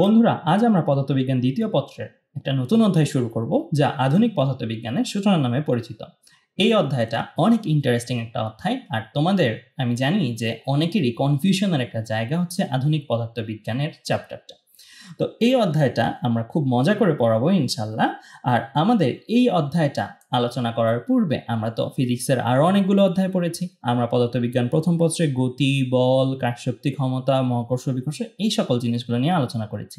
বন্ধুরা আজ আমরা পদার্থবিজ্ঞান দ্বিতীয় পত্রের একটা নতুন অধ্যায় শুরু করব যা আধুনিক পদার্থবিজ্ঞানের সূচনা নামে পরিচিত এই অধ্যায়টা অনেক ইন্টারেস্টিং একটা অধ্যায় আর তোমাদের আমি জানি যে অনেকেরই কনফিউশনের একটা জায়গা হচ্ছে আধুনিক পদার্থবিজ্ঞানের চ্যাপ্টারটা তো এই অধ্যায়টা আমরা খুব মজা করে পড়াবো ইনশাল্লাহ আর আমাদের এই অধ্যায়টা আলোচনা করার পূর্বে আমরা তো ফিজিক্সের আরও অনেকগুলো অধ্যায় পড়েছি আমরা পদার্থবিজ্ঞান প্রথম পত্রে গতি বল কাকশক্তি ক্ষমতা মহাকর্ষ বিকর্ষ এই সকল জিনিসগুলো নিয়ে আলোচনা করেছি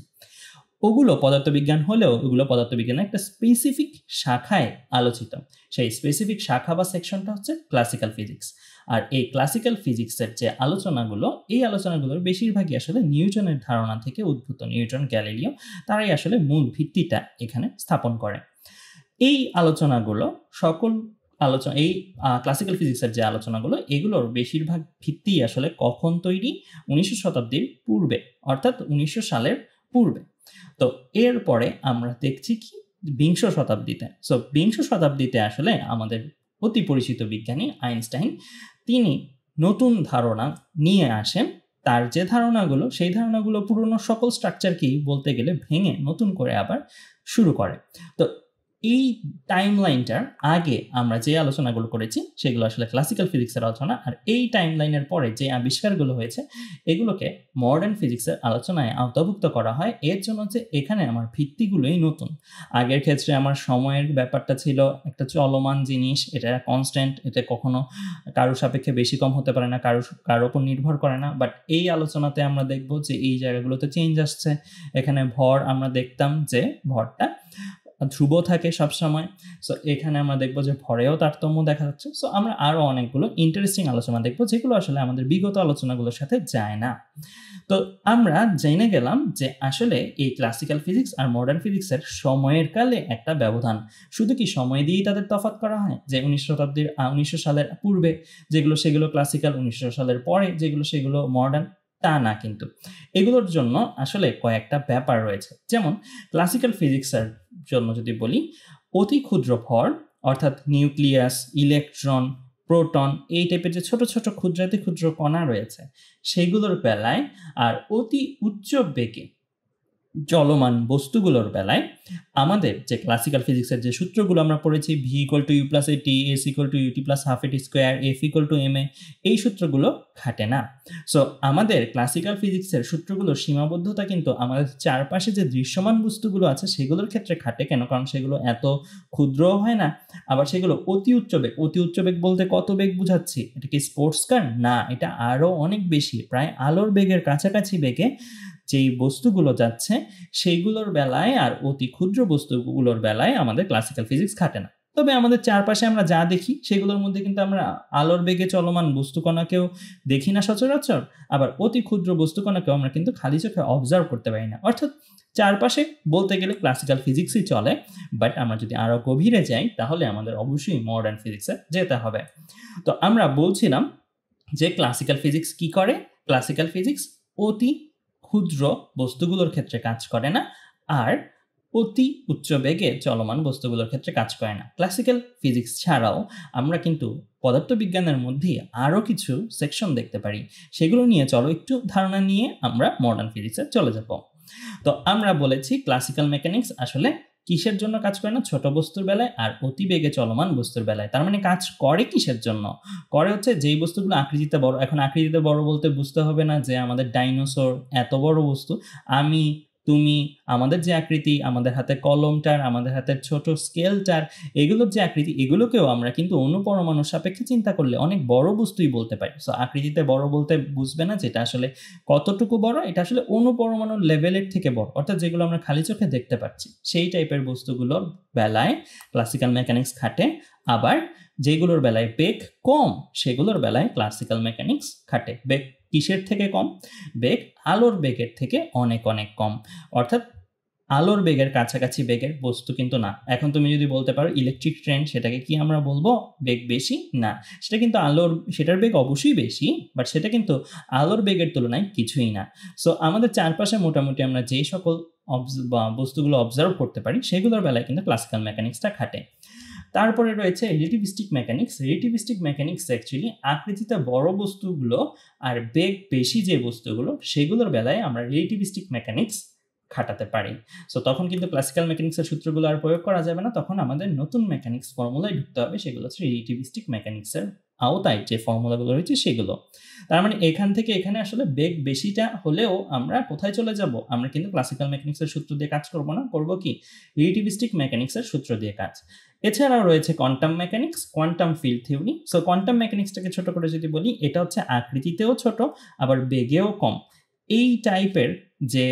ওগুলো পদার্থবিজ্ঞান হলেও ওগুলো পদার্থবিজ্ঞানের একটা স্পেসিফিক শাখায় আলোচিত সেই স্পেসিফিক শাখা বা সেকশনটা হচ্ছে ক্লাসিক্যাল ফিজিক্স আর এই ক্লাসিক্যাল ফিজিক্সের যে আলোচনাগুলো এই আলোচনাগুলোর বেশিরভাগই আসলে নিউটনের ধারণা থেকে উদ্ভূত নিউটন গ্যালিলিও তারাই আসলে মূল ভিত্তিটা এখানে স্থাপন করে এই আলোচনাগুলো সকল আলোচনা এই ক্লাসিক্যাল ফিজিক্সের যে আলোচনাগুলো এগুলোর বেশিরভাগ ভিত্তি আসলে কখন তৈরি উনিশশো শতাব্দীর পূর্বে অর্থাৎ উনিশশো সালের পূর্বে তো এরপরে আমরা দেখছি কি বিংশ শতাব্দীতে সো বিংশ শতাব্দীতে আসলে আমাদের অতি পরিচিত বিজ্ঞানী আইনস্টাইন তিনি নতুন ধারণা নিয়ে আসেন তার যে ধারণাগুলো সেই ধারণাগুলো পুরনো সকল স্ট্রাকচারকেই বলতে গেলে ভেঙে নতুন করে আবার শুরু করে তো এই টাইমলাইনটার আগে আমরা যে আলোচনাগুলো করেছি সেগুলো আসলে ক্লাসিক্যাল ফিজিক্সের আলোচনা আর এই টাইমলাইনের পরে যে আবিষ্কারগুলো হয়েছে এগুলোকে মডার্ন ফিজিক্সের আলোচনায় আওতাভুক্ত করা হয় এর জন্য যে এখানে আমার ভিত্তিগুলোই নতুন আগের ক্ষেত্রে আমার সময়ের ব্যাপারটা ছিল একটা চলমান জিনিস এটা কনস্ট্যান্ট এতে কখনো কারো সাপেক্ষে বেশি কম হতে পারে না কারো কারোর ওপর নির্ভর করে না বাট এই আলোচনাতে আমরা দেখব যে এই জায়গাগুলোতে চেঞ্জ আসছে এখানে ভর আমরা দেখতাম যে ভরটা ধ্রুব থাকে সবসময় সো এখানে আমরা দেখবো যে ভরেও তারতম্য দেখা যাচ্ছে সো আমরা আরও অনেকগুলো ইন্টারেস্টিং আলোচনা দেখবো যেগুলো আসলে আমাদের বিগত আলোচনাগুলোর সাথে যায় না তো আমরা জেনে গেলাম যে আসলে এই ক্লাসিক্যাল ফিজিক্স আর মডার্ন ফিজিক্সের সময়ের কালে একটা ব্যবধান শুধু কি সময় দিয়েই তাদের তফাত করা হয় যে উনিশ শতাব্দীর উনিশশো সালের পূর্বে যেগুলো সেগুলো ক্লাসিক্যাল উনিশশো সালের পরে যেগুলো সেগুলো মডার্ন তা না কিন্তু এগুলোর জন্য আসলে কয়েকটা ব্যাপার রয়েছে যেমন ক্লাসিক্যাল ফিজিক্সের জন্য যদি বলি অতি ক্ষুদ্র ভর অর্থাৎ নিউক্লিয়াস ইলেকট্রন প্রোটন এই টাইপের যে ছোট ছোট ক্ষুদ্রাতি ক্ষুদ্র কণা রয়েছে সেগুলোর বেলায় আর অতি উচ্চ বেগে চলমান বস্তুগুলোর বেলায় আমাদের যে ক্লাসিক্যাল ফিজিক্সের যে সূত্রগুলো আমরা পড়েছি v equal to u plus a t s equal to u t plus half a t square F equal to m a এই সূত্রগুলো খাটে না সো আমাদের ক্লাসিক্যাল ফিজিক্সের সূত্রগুলোর সীমাবদ্ধতা কিন্তু আমাদের চারপাশে যে দৃশ্যমান বস্তুগুলো আছে সেগুলোর ক্ষেত্রে খাটে কেন কারণ সেগুলো এত ক্ষুদ্র হয় না আবার সেগুলো অতি উচ্চ বেগ অতি উচ্চ বেগ বলতে কত বেগ বুঝাচ্ছি এটা কি স্পোর্টস কার না এটা আরও অনেক বেশি প্রায় আলোর বেগের কাছাকাছি বেগে যেই বস্তুগুলো যাচ্ছে সেইগুলোর বেলায় আর অতি ক্ষুদ্র বস্তুগুলোর বেলায় আমাদের ক্লাসিক্যাল ফিজিক্স খাটে না তবে আমাদের চারপাশে আমরা যা দেখি সেগুলোর মধ্যে কিন্তু আমরা আলোর বেগে চলমান বস্তুকণাকেও দেখি না সচরাচর আবার অতি ক্ষুদ্র বস্তুকণাকেও আমরা কিন্তু খালি চোখে অবজার্ভ করতে পারি না অর্থাৎ চারপাশে বলতে গেলে ক্লাসিক্যাল ফিজিক্সই চলে বাট আমরা যদি আরও গভীরে যাই তাহলে আমাদের অবশ্যই মডার্ন ফিজিক্সে যেতে হবে তো আমরা বলছিলাম যে ক্লাসিক্যাল ফিজিক্স কি করে ক্লাসিক্যাল ফিজিক্স অতি ক্ষুদ্র বস্তুগুলোর ক্ষেত্রে কাজ করে না আর অতি উচ্চ বেগে চলমান বস্তুগুলোর ক্ষেত্রে কাজ করে না ক্লাসিক্যাল ফিজিক্স ছাড়াও আমরা কিন্তু পদার্থবিজ্ঞানের মধ্যে আরও কিছু সেকশন দেখতে পারি সেগুলো নিয়ে চলো একটু ধারণা নিয়ে আমরা মডার্ন ফিজিক্সে চলে যাব তো আমরা বলেছি ক্লাসিক্যাল মেকানিক্স আসলে কিসের জন্য কাজ করে না ছোট বস্তুর বেলায় আর অতিবেগে চলমান বস্তুর বেলায় তার মানে কাজ করে কিসের জন্য করে হচ্ছে যেই বস্তুগুলো আকৃতিতে বড় এখন আকৃতিতে বড় বলতে বুঝতে হবে না যে আমাদের ডাইনোসর এত বড় বস্তু আমি তুমি আমাদের যে আকৃতি আমাদের হাতে কলমটার আমাদের হাতের ছোট স্কেলটার এগুলোর যে আকৃতি এগুলোকেও আমরা কিন্তু অন্য পরমাণুর সাপেক্ষে চিন্তা করলে অনেক বড় বস্তুই বলতে পারি সো আকৃতিতে বড় বলতে বুঝবে না যেটা আসলে কতটুকু বড় এটা আসলে অণু পরমাণুর লেভেলের থেকে বড় অর্থাৎ যেগুলো আমরা খালি চোখে দেখতে পাচ্ছি সেই টাইপের বস্তুগুলোর বেলায় ক্লাসিক্যাল মেকানিক্স খাটে আবার যেগুলোর বেলায় বেগ কম সেগুলোর বেলায় ক্লাসিক্যাল মেকানিক্স খাটে বেগ কিসের থেকে কম বেগ আলোর বেগের থেকে অনেক অনেক কম অর্থাৎ আলোর বেগের কাছাকাছি বেগের বস্তু কিন্তু না এখন তুমি যদি বলতে পারো ইলেকট্রিক ট্রেন সেটাকে কি আমরা বলবো বেগ বেশি না সেটা কিন্তু আলোর সেটার বেগ অবশ্যই বেশি বাট সেটা কিন্তু আলোর বেগের তুলনায় কিছুই না সো আমাদের চারপাশে মোটামুটি আমরা যেই সকল বস্তুগুলো অবজার্ভ করতে পারি সেগুলোর বেলায় কিন্তু ক্লাসিক্যাল মেকানিক্সটা খাটে তারপরে রয়েছে relativistic mechanics relativistic mechanics actually আকৃতিতে বড় বস্তুগুলো আর বেগ বেশি যে বস্তুগুলো সেগুলোর বেলায় আমরা রিলেটিভিস্টিক মেকানিক্স খাটাতে পারি সো তখন কিন্তু ক্লাসিক্যাল মেকানিক্সের সূত্রগুলো আর প্রয়োগ করা যাবে না তখন আমাদের নতুন মেকানিক্স ফর্মুলায় ঢুকতে হবে সেগুলো হচ্ছে রিলেটিভিস্টিক মেকানিক্সের আওতায় যে ফর্মুলাগুলো রয়েছে সেগুলো তার মানে এখান থেকে এখানে আসলে বেগ বেশিটা হলেও আমরা কোথায় চলে যাব আমরা কিন্তু ক্লাসিক্যাল মেকানিক্সের সূত্র দিয়ে কাজ করব না করব কি রিলেটিভিস্টিক মেকানিক্সের সূত্র দিয়ে কাজ এছাড়াও রয়েছে quantum mechanics quantum field theory so quantum মেকানিক্সটাকে ছোট করে যদি বলি এটা হচ্ছে আকৃতিতেও ছোট আবার বেগেও কম এই টাইপের যে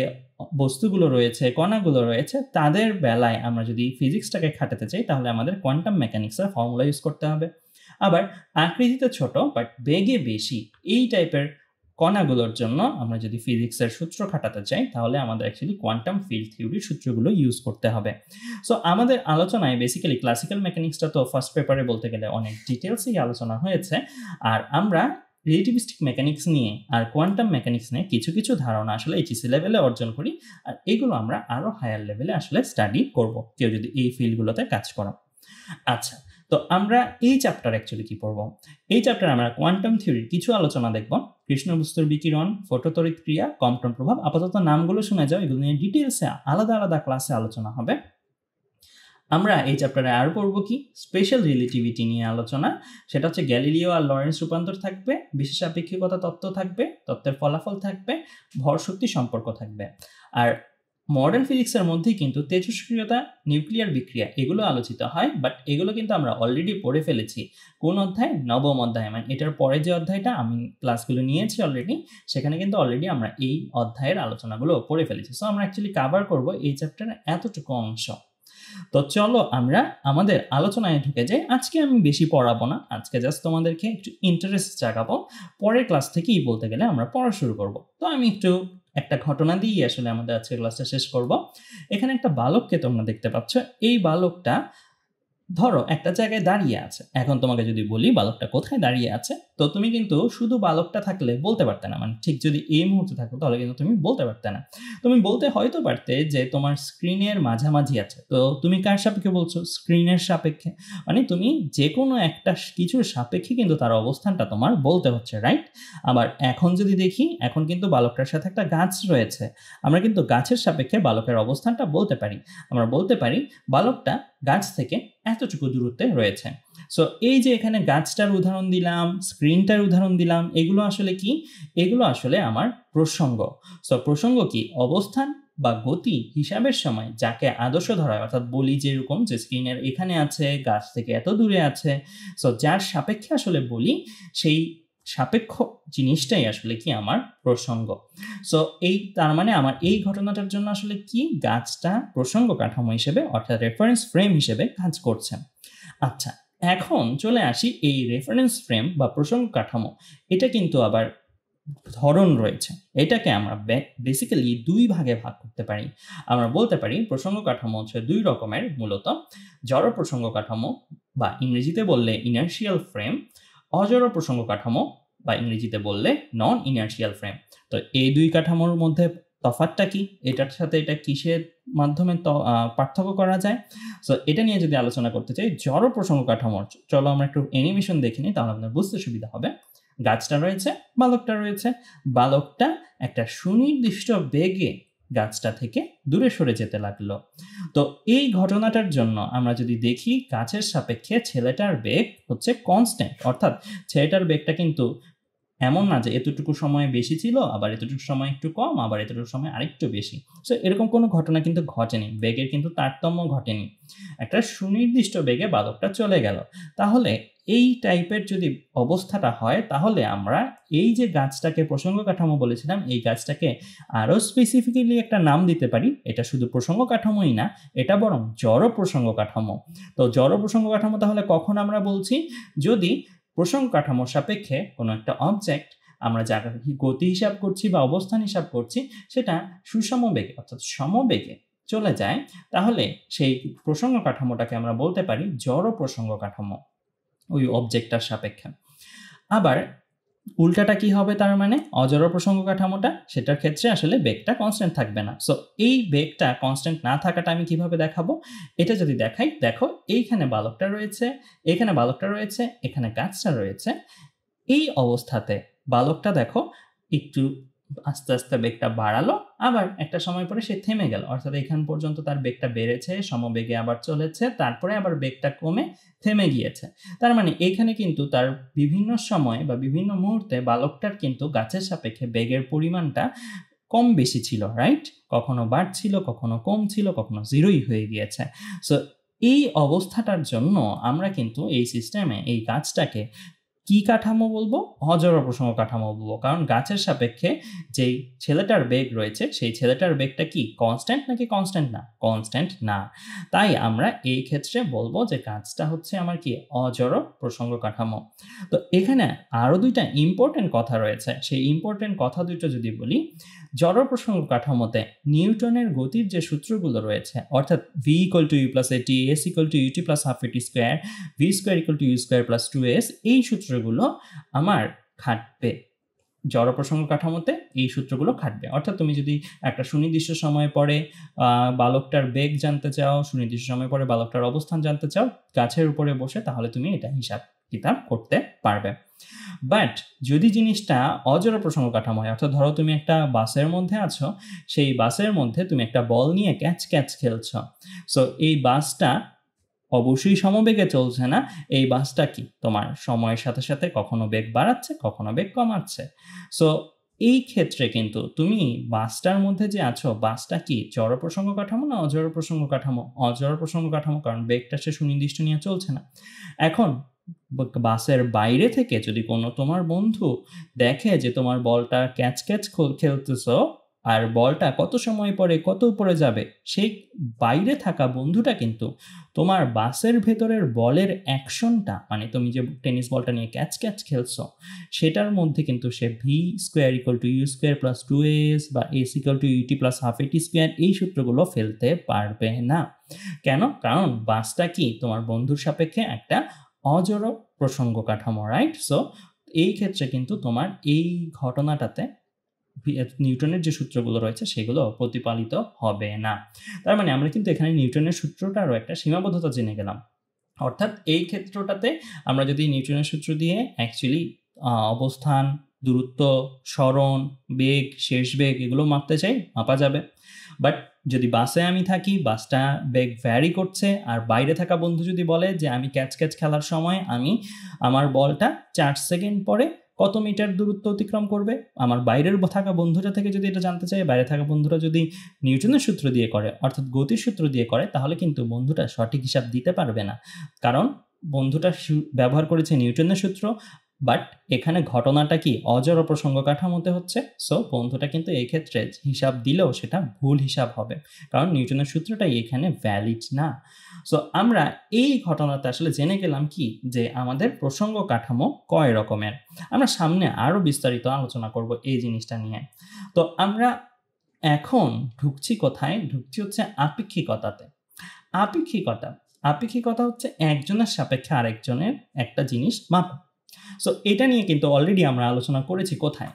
বস্তুগুলো রয়েছে কণাগুলো রয়েছে তাদের বেলায় আমরা যদি ফিজিক্সটাকে খাটাতে চাই তাহলে আমাদের কোয়ান্টাম মেকানিক্সের ফর্মুলা ইউজ করতে হবে আবার আকৃতিতে ছোট বাট বেগে বেশি এই টাইপের কণাগুলোর জন্য আমরা যদি ফিজিক্সের সূত্র খাটাতে চাই তাহলে আমাদের অ্যাকচুয়ালি কোয়ান্টাম ফিল্ড থিওরির সূত্রগুলো ইউজ করতে হবে সো আমাদের আলোচনায় বেসিক্যালি ক্লাসিক্যাল মেকানিক্সটা তো ফার্স্ট পেপারে বলতে গেলে অনেক ডিটেলসই আলোচনা হয়েছে আর আমরা রিলেটিভিস্টিক মেকানিক্স নিয়ে আর কোয়ান্টাম মেকানিক্স নিয়ে কিছু কিছু ধারণা আসলে এইচএসি লেভেলে অর্জন করি আর এগুলো আমরা আরও হায়ার লেভেলে আসলে স্টাডি করব কেউ যদি এই ফিল্ডগুলোতে কাজ করো আচ্ছা তো আমরা এই চ্যাপ্টার অ্যাকচুয়ালি কি পড়ব এই চ্যাপ্টারে আমরা কোয়ান্টাম থিওরির কিছু আলোচনা দেখব কৃষ্ণবস্তুর বিকিরণ ফটোতরিত ক্রিয়া কম্পটন প্রভাব আপাতত নামগুলো শোনা যাও এগুলো নিয়ে ডিটেলসে আলাদা আলাদা ক্লাসে আলোচনা হবে আমরা এই চ্যাপ্টারে আর পড়ব কি স্পেশাল রিলেটিভিটি নিয়ে আলোচনা সেটা হচ্ছে গ্যালিলিও আর লরেন্স রূপান্তর থাকবে বিশেষ আপেক্ষিকতা তত্ত্ব থাকবে তত্ত্বের ফলাফল থাকবে ভর শক্তি সম্পর্ক থাকবে আর মডার্ন ফিজিক্সের মধ্যেই কিন্তু তেজস্ক্রিয়তা নিউক্লিয়ার বিক্রিয়া এগুলো আলোচিত হয় বাট এগুলো কিন্তু আমরা অলরেডি পড়ে ফেলেছি কোন অধ্যায় নবম অধ্যায় মানে এটার পরে যে অধ্যায়টা আমি ক্লাসগুলো নিয়েছি অলরেডি সেখানে কিন্তু অলরেডি আমরা এই অধ্যায়ের আলোচনাগুলো পড়ে ফেলেছি সো আমরা অ্যাকচুয়ালি কাভার করব এই চ্যাপ্টারের এতটুকু অংশ তো চলো আমরা আমাদের আলোচনায় ঢুকে যাই আজকে আমি বেশি পড়াবো না আজকে জাস্ট তোমাদেরকে একটু ইন্টারেস্ট জাগাবো পরের ক্লাস থেকেই বলতে গেলে আমরা পড়া শুরু করব তো আমি একটু একটা ঘটনা দিয়েই আসলে আমাদের আজকে ক্লাসটা শেষ করব এখানে একটা বালককে তোমরা দেখতে পাচ্ছ এই বালকটা ধরো একটা জায়গায় দাঁড়িয়ে আছে এখন তোমাকে যদি বলি বালকটা কোথায় দাঁড়িয়ে আছে তো তুমি কিন্তু শুধু বালকটা থাকলে বলতে পারতে না মানে ঠিক যদি এই মুহূর্তে থাকো তাহলে কিন্তু তুমি বলতে পারতে না তুমি বলতে হয়তো পারতে যে তোমার স্ক্রিনের মাঝামাঝি আছে তো তুমি কার সাপেক্ষে বলছো স্ক্রিনের সাপেক্ষে মানে তুমি যে কোনো একটা কিছুর সাপেক্ষে কিন্তু তার অবস্থানটা তোমার বলতে হচ্ছে রাইট আবার এখন যদি দেখি এখন কিন্তু বালকটার সাথে একটা গাছ রয়েছে আমরা কিন্তু গাছের সাপেক্ষে বালকের অবস্থানটা বলতে পারি আমরা বলতে পারি বালকটা গাছ থেকে এতটুকু দূরত্বে রয়েছে সো এই যে এখানে গাছটার উদাহরণ দিলাম স্ক্রিনটার উদাহরণ দিলাম এগুলো আসলে কি এগুলো আসলে আমার প্রসঙ্গ সো প্রসঙ্গ কি অবস্থান বা গতি হিসাবের সময় যাকে আদর্শ ধরা হয় অর্থাৎ বলি যেরকম যে স্ক্রিনের এখানে আছে গাছ থেকে এত দূরে আছে সো যার সাপেক্ষে আসলে বলি সেই সাপেক্ষ জিনিসটাই আসলে কি আমার প্রসঙ্গ সো এই তার মানে আমার এই ঘটনাটার জন্য আসলে কি গাছটা প্রসঙ্গ কাঠামো হিসেবে অর্থাৎ রেফারেন্স ফ্রেম হিসেবে কাজ করছে আচ্ছা এখন চলে আসি এই রেফারেন্স ফ্রেম বা প্রসঙ্গ কাঠামো এটা কিন্তু আবার ধরন রয়েছে এটাকে আমরা বেসিক্যালি দুই ভাগে ভাগ করতে পারি আমরা বলতে পারি প্রসঙ্গ কাঠামো হচ্ছে দুই রকমের মূলত জড় প্রসঙ্গ কাঠামো বা ইংরেজিতে বললে ইনার্শিয়াল ফ্রেম অজড় প্রসঙ্গ কাঠামো বা ইংরেজিতে বললে নন ইনার্শিয়াল ফ্রেম তো এই দুই কাঠামোর মধ্যে তফাতটা কি এটার সাথে এটা কিসের মাধ্যমে পার্থক্য করা যায় সো এটা নিয়ে যদি আলোচনা করতে চাই জড় প্রসঙ্গ কাঠামো চলো আমরা একটু অ্যানিমেশন দেখে নিই তাহলে আপনার বুঝতে সুবিধা হবে গাছটা রয়েছে বালকটা রয়েছে বালকটা একটা সুনির্দিষ্ট বেগে গাছটা থেকে দূরে সরে যেতে লাগলো তো এই ঘটনাটার জন্য আমরা যদি দেখি গাছের সাপেক্ষে ছেলেটার বেগ হচ্ছে কনস্ট্যান্ট অর্থাৎ ছেলেটার বেগটা কিন্তু এমন না যে এতটুকু সময় বেশি ছিল আবার এতটুকু সময় একটু কম আবার এতটুকু সময় আরেকটু বেশি সো এরকম কোনো ঘটনা কিন্তু ঘটেনি বেগের কিন্তু তারতম্য ঘটেনি একটা সুনির্দিষ্ট বেগে বালকটা চলে গেল তাহলে এই টাইপের যদি অবস্থাটা হয় তাহলে আমরা এই যে গাছটাকে প্রসঙ্গ কাঠামো বলেছিলাম এই গাছটাকে আরও স্পেসিফিক্যালি একটা নাম দিতে পারি এটা শুধু প্রসঙ্গ কাঠামোই না এটা বরং জড় প্রসঙ্গ কাঠামো তো জড় প্রসঙ্গ কাঠামো তাহলে কখন আমরা বলছি যদি প্রসঙ্গ কাঠামোর সাপেক্ষে কোনো একটা অবজেক্ট আমরা যা গতি হিসাব করছি বা অবস্থান হিসাব করছি সেটা সুসমবেগে অর্থাৎ সমবেগে চলে যায় তাহলে সেই প্রসঙ্গ কাঠামোটাকে আমরা বলতে পারি জড় প্রসঙ্গ কাঠামো ওই অবজেক্টটার সাপেক্ষে আবার উল্টাটা কি হবে তার মানে অজর প্রসঙ্গ কাঠামোটা সেটার ক্ষেত্রে আসলে বেগটা কনস্ট্যান্ট থাকবে না সো এই বেগটা কনস্ট্যান্ট না থাকাটা আমি কিভাবে দেখাবো এটা যদি দেখাই দেখো এইখানে বালকটা রয়েছে এখানে বালকটা রয়েছে এখানে গাছটা রয়েছে এই অবস্থাতে বালকটা দেখো একটু আস্তে আস্তে বেগটা বাড়ালো আবার একটা সময় পরে সে থেমে গেল অর্থাৎ এখান পর্যন্ত তার বেগটা বেড়েছে সমবেগে আবার চলেছে তারপরে আবার বেগটা কমে থেমে গিয়েছে তার মানে এখানে কিন্তু তার বিভিন্ন সময় বা বিভিন্ন মুহূর্তে বালকটার কিন্তু গাছের সাপেক্ষে বেগের পরিমাণটা কম বেশি ছিল রাইট কখনো বাড়ছিল কখনো কম ছিল কখনো জিরোই হয়ে গিয়েছে সো এই অবস্থাটার জন্য আমরা কিন্তু এই সিস্টেমে এই গাছটাকে কি কাঠামো বলবো হজর প্রসঙ্গ কাঠামো বলবো কারণ গাছের সাপেক্ষে যেই ছেলেটার বেগ রয়েছে সেই ছেলেটার বেগটা কি কনস্ট্যান্ট নাকি কনস্ট্যান্ট না কনস্ট্যান্ট না তাই আমরা এই ক্ষেত্রে বলবো যে গাছটা হচ্ছে আমার কি অজড় প্রসঙ্গ কাঠামো তো এখানে আরও দুইটা ইম্পর্টেন্ট কথা রয়েছে সেই ইম্পর্টেন্ট কথা দুটো যদি বলি জড় প্রসঙ্গ কাঠামোতে নিউটনের গতির যে সূত্রগুলো রয়েছে অর্থাৎ v equal to u plus a t s equal to u t plus half a t square v square equal to u square plus two s এই সূত্রগুলো আমার খাটবে জড় প্রসঙ্গ কাঠামোতে এই সূত্রগুলো খাটবে অর্থাৎ তুমি যদি একটা সুনির্দিষ্ট সময় পরে বালকটার বেগ জানতে চাও সুনির্দিষ্ট সময় পরে বালকটার অবস্থান জানতে চাও গাছের উপরে বসে তাহলে তুমি এটা হিসাব কিতাব করতে পারবে বাট যদি জিনিসটা অজর প্রসঙ্গ কাঠামো হয় অর্থাৎ ধরো তুমি একটা বাসের মধ্যে আছো সেই বাসের মধ্যে তুমি একটা বল নিয়ে ক্যাচ ক্যাচ খেলছ সো এই বাসটা অবশ্যই সমবেগে চলছে না এই বাসটা কি তোমার সময়ের সাথে সাথে কখনো বেগ বাড়াচ্ছে কখনো বেগ কমাচ্ছে সো এই ক্ষেত্রে কিন্তু তুমি বাসটার মধ্যে যে আছো বাসটা কি জড় প্রসঙ্গ কাঠামো না অজড় প্রসঙ্গ কাঠামো অজড় প্রসঙ্গ কাঠামো কারণ বেগটা সে সুনির্দিষ্ট নিয়ে চলছে না এখন বাসের বাইরে থেকে যদি কোনো তোমার বন্ধু দেখে যে তোমার বলটা ক্যাচ ক্যাচ খেলতেছ আর বলটা কত সময় পরে কত উপরে যাবে সেই বাইরে থাকা বন্ধুটা কিন্তু তোমার বাসের ভেতরের বলের অ্যাকশনটা মানে তুমি যে টেনিস বলটা নিয়ে ক্যাচ ক্যাচ খেলছো সেটার মধ্যে কিন্তু সে v square equal to u square plus two s বা s equal to u t plus half a t square এই সূত্রগুলো ফেলতে পারবে না কেন কারণ বাসটা কি তোমার বন্ধুর সাপেক্ষে একটা অজর প্রসঙ্গ কাঠামো রাইট সো এই ক্ষেত্রে কিন্তু তোমার এই ঘটনাটাতে নিউটনের যে সূত্রগুলো রয়েছে সেগুলো প্রতিপালিত হবে না তার মানে আমরা কিন্তু এখানে নিউটনের সূত্রটারও একটা সীমাবদ্ধতা জেনে গেলাম অর্থাৎ এই ক্ষেত্রটাতে আমরা যদি নিউটনের সূত্র দিয়ে অ্যাকচুয়ালি অবস্থান দূরত্ব স্মরণ বেগ শেষ বেগ এগুলো মাপতে চাই মাপা যাবে বাট যদি বাসে আমি থাকি বাসটা বেগ ভ্যারি করছে আর বাইরে থাকা বন্ধু যদি বলে যে আমি ক্যাচ ক্যাচ খেলার সময় আমি আমার বলটা চার সেকেন্ড পরে কত মিটার দূরত্ব অতিক্রম করবে আমার বাইরের থাকা বন্ধুটা থেকে যদি এটা জানতে চাই বাইরে থাকা বন্ধুরা যদি নিউটনের সূত্র দিয়ে করে অর্থাৎ গতির সূত্র দিয়ে করে তাহলে কিন্তু বন্ধুটা সঠিক হিসাব দিতে পারবে না কারণ বন্ধুটা ব্যবহার করেছে নিউটনের সূত্র বাট এখানে ঘটনাটা কি অজর প্রসঙ্গ কাঠামোতে হচ্ছে সো বন্ধুটা কিন্তু এই ক্ষেত্রে হিসাব দিলেও সেটা ভুল হিসাব হবে কারণ নিউটনের সূত্রটাই এখানে ভ্যালিড না সো আমরা এই ঘটনাতে আসলে জেনে গেলাম কি যে আমাদের প্রসঙ্গ কাঠামো কয় রকমের আমরা সামনে আরও বিস্তারিত আলোচনা করব এই জিনিসটা নিয়ে তো আমরা এখন ঢুকছি কোথায় ঢুকছি হচ্ছে আপেক্ষিকতাতে আপেক্ষিকতা আপেক্ষিকতা হচ্ছে একজনের সাপেক্ষে আরেকজনের একটা জিনিস মাপা সো এটা নিয়ে কিন্তু অলরেডি আমরা আলোচনা করেছি কোথায়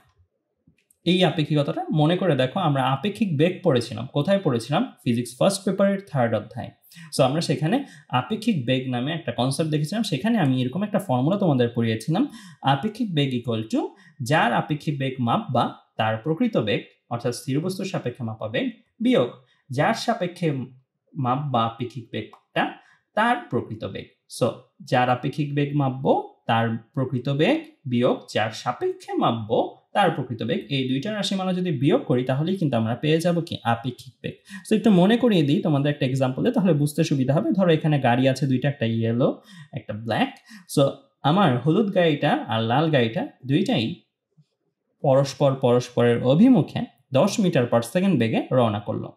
এই আপেক্ষিকতাটা মনে করে দেখো আমরা আপেক্ষিক বেগ পড়েছিলাম কোথায় পড়েছিলাম ফিজিক্স ফার্স্ট পেপারের থার্ড অধ্যায় সো আমরা সেখানে আপেক্ষিক বেগ নামে একটা কনসেপ্ট দেখেছিলাম সেখানে আমি এরকম একটা ফর্মুলা তোমাদের পড়িয়েছিলাম আপেক্ষিক বেগ ইকুয়াল টু যার আপেক্ষিক বেগ মাপ বা তার প্রকৃত বেগ অর্থাৎ স্থির বস্তুর সাপেক্ষে মাপা বেগ বিয়োগ যার সাপেক্ষে মাপ বা আপেক্ষিক বেগটা তার প্রকৃত বেগ সো যার আপেক্ষিক বেগ মাপবো তার প্রকৃত বেগ বিয়োগ যার সাপেক্ষে মাপব তার প্রকৃত বেগ এই দুইটা রাশিমালা যদি বিয়োগ করি তাহলেই কিন্তু আমরা পেয়ে যাব কি আপেক্ষিক বেগ সো একটু মনে করিয়ে দিই তোমাদের একটা এক্সাম্পলে তাহলে বুঝতে সুবিধা হবে ধরো এখানে গাড়ি আছে দুইটা একটা ইয়েলো একটা ব্ল্যাক সো আমার হলুদ গাড়িটা আর লাল গাড়িটা দুইটাই পরস্পর পরস্পরের অভিমুখে দশ মিটার পার সেকেন্ড বেগে রওনা করলো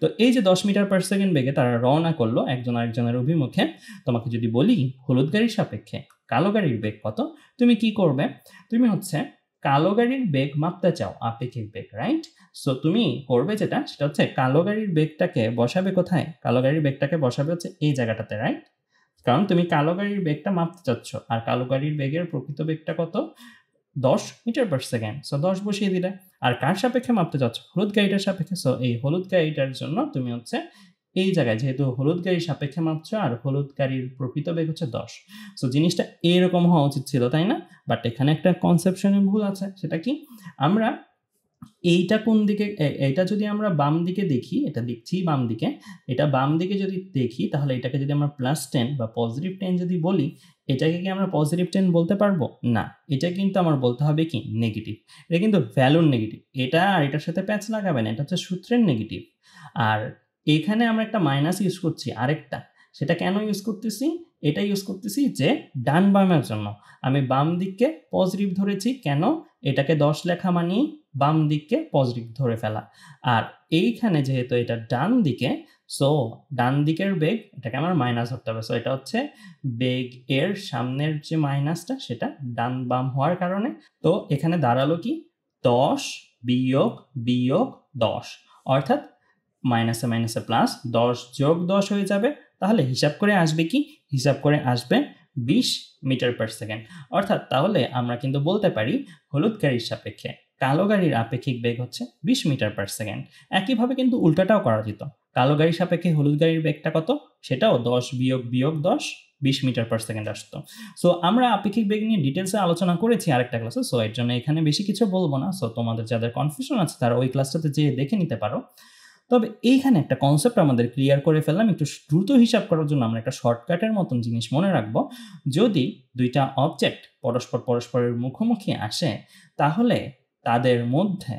তো এই যে দশ মিটার পার সেকেন্ড বেগে তারা রওনা করলো একজন আরেকজনের অভিমুখে তোমাকে যদি বলি হলুদ গাড়ির সাপেক্ষে কালো গাড়ির বেগ কত তুমি কি করবে তুমি হচ্ছে কালো গাড়ির বেগ মাপতে চাও আপেক্ষিক বেগ রাইট সো তুমি করবে যেটা সেটা হচ্ছে কালো গাড়ির বেগটাকে বসাবে কোথায় কালো গাড়ির বেগটাকে বসাবে হচ্ছে এই জায়গাটাতে রাইট কারণ তুমি কালো গাড়ির বেগটা মাপতে চাচ্ছ আর কালো গাড়ির বেগের প্রকৃত বেগটা কত দশ মিটার পার সেকেন্ড সো দশ বসিয়ে দিলে আর কার সাপেক্ষে মাপতে চাচ্ছ হলুদ গাড়িটার সাপেক্ষে সো এই হলুদ গাড়িটার জন্য তুমি হচ্ছে এই জায়গায় যেহেতু হলুদ গাড়ির সাপেক্ষে মাপছো আর হলুদ গাড়ির প্রকৃত বেগ হচ্ছে দশ সো জিনিসটা এরকম হওয়া উচিত ছিল তাই না বাট এখানে একটা কনসেপশনের ভুল আছে সেটা কি আমরা এইটা কোন দিকে এটা যদি আমরা বাম দিকে দেখি এটা দেখছি বাম দিকে এটা বাম দিকে যদি দেখি তাহলে এটাকে যদি আমরা প্লাস টেন বা পজিটিভ টেন যদি বলি এটাকে কি আমরা পজিটিভ টেন বলতে পারবো না এটা কিন্তু আমার বলতে হবে কি নেগেটিভ এটা কিন্তু ভ্যালুর নেগেটিভ এটা আর এটার সাথে প্যাচ লাগাবে না এটা হচ্ছে সূত্রের নেগেটিভ আর এখানে আমরা একটা মাইনাস ইউজ করছি আরেকটা সেটা কেন ইউজ করতেছি এটা ইউজ করতেছি যে ডান বামের জন্য আমি বাম দিককে পজিটিভ ধরেছি কেন এটাকে দশ লেখা মানিয়ে বাম দিককে পজিটিভ ধরে ফেলা আর এইখানে যেহেতু এটা ডান দিকে সো ডান দিকের বেগ এটাকে আমার মাইনাস হতে হবে সো এটা হচ্ছে বেগ এর সামনের যে মাইনাসটা সেটা ডান বাম হওয়ার কারণে তো এখানে দাঁড়ালো কি দশ বিয়োগ বিয়োগ দশ অর্থাৎ মাইনাসে মাইনাসে প্লাস দশ যোগ দশ হয়ে যাবে তাহলে হিসাব করে আসবে কি হিসাব করে আসবে বিশ মিটার পার সেকেন্ড অর্থাৎ তাহলে আমরা কিন্তু বলতে পারি হলুদ গাড়ির সাপেক্ষে কালো গাড়ির আপেক্ষিক বেগ হচ্ছে বিশ মিটার পার সেকেন্ড একইভাবে কিন্তু উল্টাটাও করা যেত কালো গাড়ির সাপেক্ষে হলুদ গাড়ির বেগটা কত সেটাও দশ বিয়োগ বিয়োগ দশ বিশ মিটার পার সেকেন্ড আসতো সো আমরা আপেক্ষিক বেগ নিয়ে ডিটেলসে আলোচনা করেছি আরেকটা ক্লাসে সো এর জন্য এখানে বেশি কিছু বলবো না সো তোমাদের যাদের কনফিউশন আছে তারা ওই ক্লাসটাতে যেয়ে দেখে নিতে পারো তবে এইখানে একটা কনসেপ্ট আমাদের ক্লিয়ার করে ফেললাম একটু দ্রুত হিসাব করার জন্য আমরা একটা শর্টকাটের মতন জিনিস মনে রাখব যদি দুইটা অবজেক্ট পরস্পর পরস্পরের মুখোমুখি আসে তাহলে তাদের মধ্যে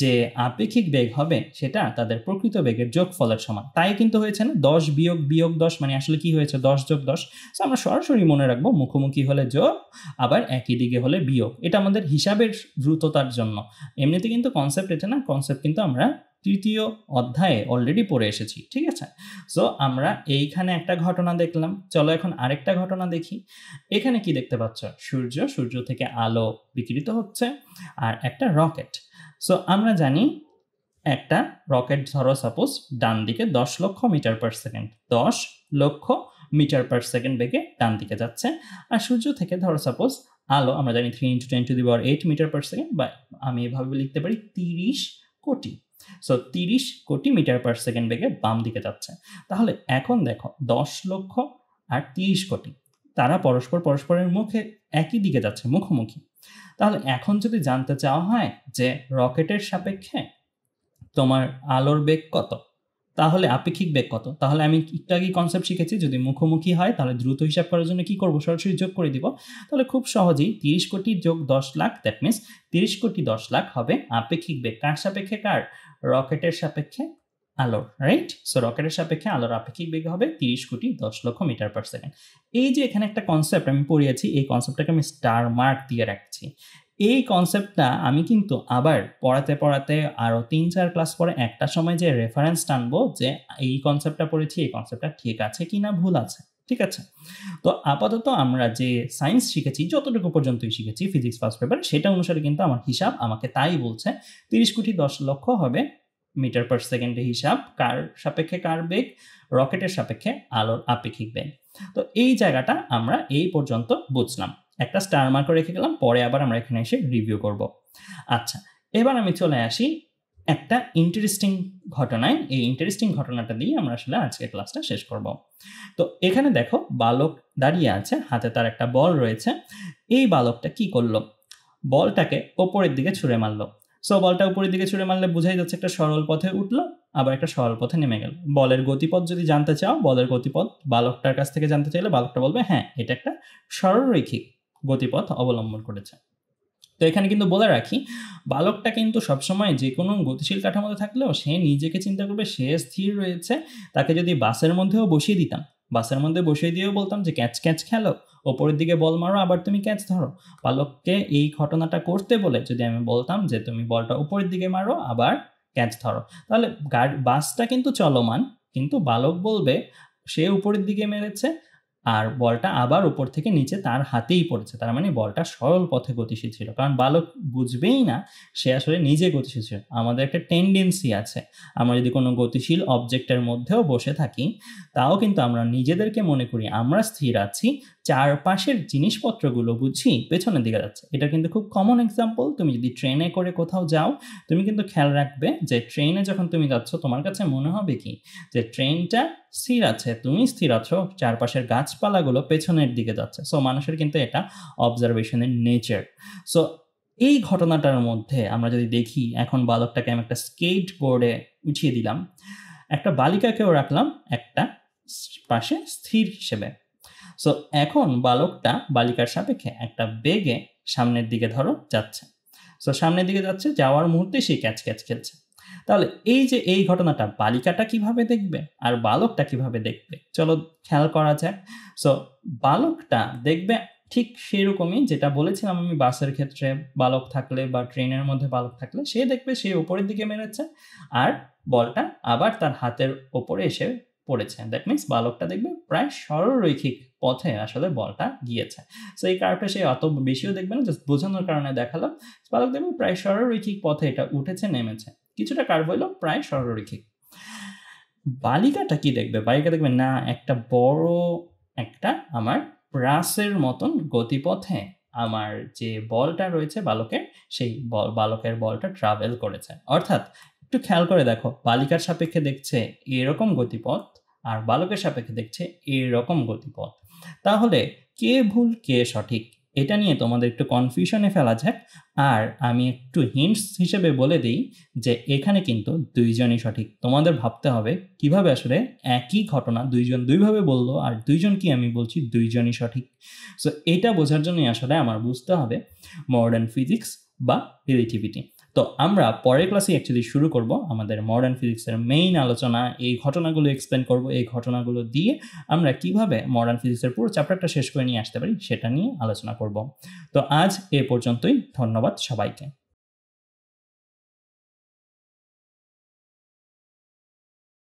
যে আপেক্ষিক বেগ হবে সেটা তাদের প্রকৃত বেগের যোগফলের সমান তাই কিন্তু হয়েছে না দশ বিয়োগ বিয়োগ দশ মানে আসলে কি হয়েছে দশ যোগ দশ তো আমরা সরাসরি মনে রাখবো মুখোমুখি হলে যোগ আবার একই দিকে হলে বিয়োগ এটা আমাদের হিসাবের দ্রুততার জন্য এমনিতে কিন্তু কনসেপ্ট এটা না কনসেপ্ট কিন্তু আমরা তৃতীয় অধ্যায়ে অলরেডি পড়ে এসেছি ঠিক আছে সো আমরা এইখানে একটা ঘটনা দেখলাম চলো এখন আরেকটা ঘটনা দেখি এখানে কি দেখতে পাচ্ছ সূর্য সূর্য থেকে আলো বিকৃত হচ্ছে আর একটা রকেট সো আমরা জানি একটা রকেট ধরো সাপোজ ডান দিকে দশ লক্ষ মিটার পার সেকেন্ড দশ লক্ষ মিটার পার সেকেন্ড বেগে ডান দিকে যাচ্ছে আর সূর্য থেকে ধরো সাপোজ আলো আমরা জানি three into ten to the বার এইট মিটার পার সেকেন্ড বা আমি এভাবে লিখতে পারি তিরিশ কোটি সো তিরিশ কোটি মিটার পার সেকেন্ড বেগে বাম দিকে যাচ্ছে তাহলে এখন দেখো দশ লক্ষ আর তিরিশ কোটি তারা পরস্পর পরস্পরের মুখে একই দিকে যাচ্ছে মুখোমুখি তাহলে এখন যদি জানতে চাওয়া হয় যে রকেটের সাপেক্ষে তোমার আলোর বেগ কত তাহলে আপেক্ষিক বেগ কত তাহলে আমি একটা কি কনসেপ্ট শিখেছি যদি মুখোমুখি হয় তাহলে দ্রুত হিসাব করার জন্য কি করবো সরাসরি যোগ করে দিব তাহলে খুব সহজেই তিরিশ কোটি যোগ দশ লাখ দ্যাট মিনস তিরিশ কোটি দশ লাখ হবে আপেক্ষিক বেগ কার সাপেক্ষে কার রকেটের সাপেক্ষে আলোর রাইট সো রকেটের সাপেক্ষে আলোর আপেক্ষিক বেগ হবে তিরিশ কোটি দশ লক্ষ মিটার পার সেকেন্ড এই যে এখানে একটা কনসেপ্ট আমি পড়িয়েছি এই কনসেপ্টটাকে আমি স্টার মার্ক দিয়ে রাখছি এই কনসেপ্টটা আমি কিন্তু আবার পড়াতে পড়াতে আরও তিন চার ক্লাস পরে একটা সময় যে রেফারেন্স টানবো যে এই কনসেপ্টটা পড়েছি এই কনসেপ্টটা ঠিক আছে কি না ভুল আছে ঠিক আছে তো আপাতত আমরা যে সায়েন্স শিখেছি যতটুকু পর্যন্তই শিখেছি ফিজিক্স ফার্স্ট পেপার সেটা অনুসারে কিন্তু আমার হিসাব আমাকে তাই বলছে তিরিশ কোটি দশ লক্ষ হবে মিটার পার সেকেন্ডে হিসাব কার সাপেক্ষে কার বেগ রকেটের সাপেক্ষে আলোর আপেক্ষিক বেগ তো এই জায়গাটা আমরা এই পর্যন্ত বুঝলাম একটা স্টার মার্ক রেখে গেলাম পরে আবার আমরা এখানে এসে রিভিউ করব আচ্ছা এবার আমি চলে আসি একটা ইন্টারেস্টিং ঘটনায় এই ইন্টারেস্টিং ঘটনাটা দিয়ে আমরা আসলে আজকে ক্লাসটা শেষ করব তো এখানে দেখো বালক দাঁড়িয়ে আছে হাতে তার একটা বল রয়েছে এই বালকটা কি করলো বলটাকে ওপরের দিকে ছুঁড়ে মারলো সো বলটা উপরের দিকে ছুড়ে মারলে বোঝাই যাচ্ছে একটা সরল পথে উঠলো আবার একটা সরল পথে নেমে গেল বলের গতিপথ যদি জানতে চাও বলের গতিপথ বালকটার কাছ থেকে জানতে চাইলে বালকটা বলবে হ্যাঁ এটা একটা সরলরৈখিক গতিপথ অবলম্বন করেছে তো এখানে কিন্তু বলে রাখি বালকটা কিন্তু সবসময় যে কোনো গতিশীল কাঠামোতে থাকলেও সে নিজেকে চিন্তা করবে সে স্থির রয়েছে তাকে যদি বাসের মধ্যেও বসিয়ে দিতাম বাসের মধ্যে বসিয়ে দিয়েও বলতাম যে ক্যাচ ক্যাচ খেলো ওপরের দিকে বল মারো আবার তুমি ক্যাচ ধরো পালককে এই ঘটনাটা করতে বলে যদি আমি বলতাম যে তুমি বলটা উপরের দিকে মারো আবার ক্যাচ ধরো তাহলে গাড় বাসটা কিন্তু চলমান কিন্তু বালক বলবে সে উপরের দিকে মেরেছে আর বলটা আবার উপর থেকে নিচে তার হাতেই পড়েছে তার মানে বলটা সরল পথে গতিশীল ছিল কারণ বালক বুঝবেই না সে আসলে নিজে গতিশীল ছিল আমাদের একটা টেন্ডেন্সি আছে আমরা যদি কোনো গতিশীল অবজেক্টের মধ্যেও বসে থাকি তাও কিন্তু আমরা নিজেদেরকে মনে করি আমরা স্থির আছি চারপাশের জিনিসপত্রগুলো বুঝি পেছনের দিকে যাচ্ছে এটা কিন্তু খুব কমন এক্সাম্পল তুমি যদি ট্রেনে করে কোথাও যাও তুমি কিন্তু খেয়াল রাখবে যে ট্রেনে যখন তুমি যাচ্ছ তোমার কাছে মনে হবে কি যে ট্রেনটা স্থির আছে তুমি স্থির আছো চারপাশের গাছপালাগুলো পেছনের দিকে যাচ্ছে সো মানুষের কিন্তু এটা অবজারভেশনের নেচার সো এই ঘটনাটার মধ্যে আমরা যদি দেখি এখন বালকটাকে আমি একটা স্কেট বোর্ডে উঠিয়ে দিলাম একটা বালিকাকেও রাখলাম একটা পাশে স্থির হিসেবে সো এখন বালকটা বালিকার সাপেক্ষে একটা বেগে সামনের দিকে ধরো যাচ্ছে সো সামনের দিকে যাচ্ছে যাওয়ার মুহূর্তে সে ক্যাচ ক্যাচ খেলছে তাহলে এই যে এই ঘটনাটা বালিকাটা কিভাবে দেখবে আর বালকটা কিভাবে দেখবে চলো খেয়াল করা যাক সো বালকটা দেখবে ঠিক সেরকমই যেটা বলেছিলাম আমি বাসের ক্ষেত্রে বালক থাকলে বা ট্রেনের মধ্যে বালক থাকলে সে দেখবে সে ওপরের দিকে মেরেছে আর বলটা আবার তার হাতের ওপরে এসে পড়েছে দ্যাট মিনস বালকটা দেখবে প্রায় সরলরৈখিক পথে আসলে বলটা গিয়েছে সো এই কার্ভটা সে অত বেশিও দেখবে না জাস্ট বোঝানোর কারণে দেখালাম বালক দেবী প্রায় সরলরৈখিক পথে এটা উঠেছে নেমেছে কিছুটা কার্ভ হইলো প্রায় সরলরৈখিক বালিকাটা কি দেখবে বালিকা দেখবে না একটা বড় একটা আমার প্রাসের মতন গতিপথে আমার যে বলটা রয়েছে বালকের সেই বালকের বলটা ট্রাভেল করেছে অর্থাৎ একটু খেয়াল করে দেখো বালিকার সাপেক্ষে দেখছে এরকম গতিপথ আর বালকের সাপেক্ষে দেখছে এইরকম গতিপথ তাহলে কে ভুল কে সঠিক এটা নিয়ে তোমাদের একটু কনফিউশনে ফেলা যাক আর আমি একটু হিন্টস হিসেবে বলে দিই যে এখানে কিন্তু দুইজনই সঠিক তোমাদের ভাবতে হবে কিভাবে আসলে একই ঘটনা দুইজন দুইভাবে বললো আর দুইজন কি আমি বলছি দুইজনই সঠিক সো এটা বোঝার জন্যই আসলে আমার বুঝতে হবে মডার্ন ফিজিক্স বা রিলেটিভিটি তো আমরা পরের ক্লাসে অ্যাকচুয়ালি শুরু করব আমাদের মডার্ন ফিজিক্সের মেইন আলোচনা এই ঘটনাগুলো এক্সপ্লেন করব এই ঘটনাগুলো দিয়ে আমরা কিভাবে মডার্ন ফিজিক্সের পুরো চ্যাপ্টারটা শেষ করে নিয়ে আসতে পারি সেটা নিয়ে আলোচনা করব তো আজ এ পর্যন্তই ধন্যবাদ সবাইকে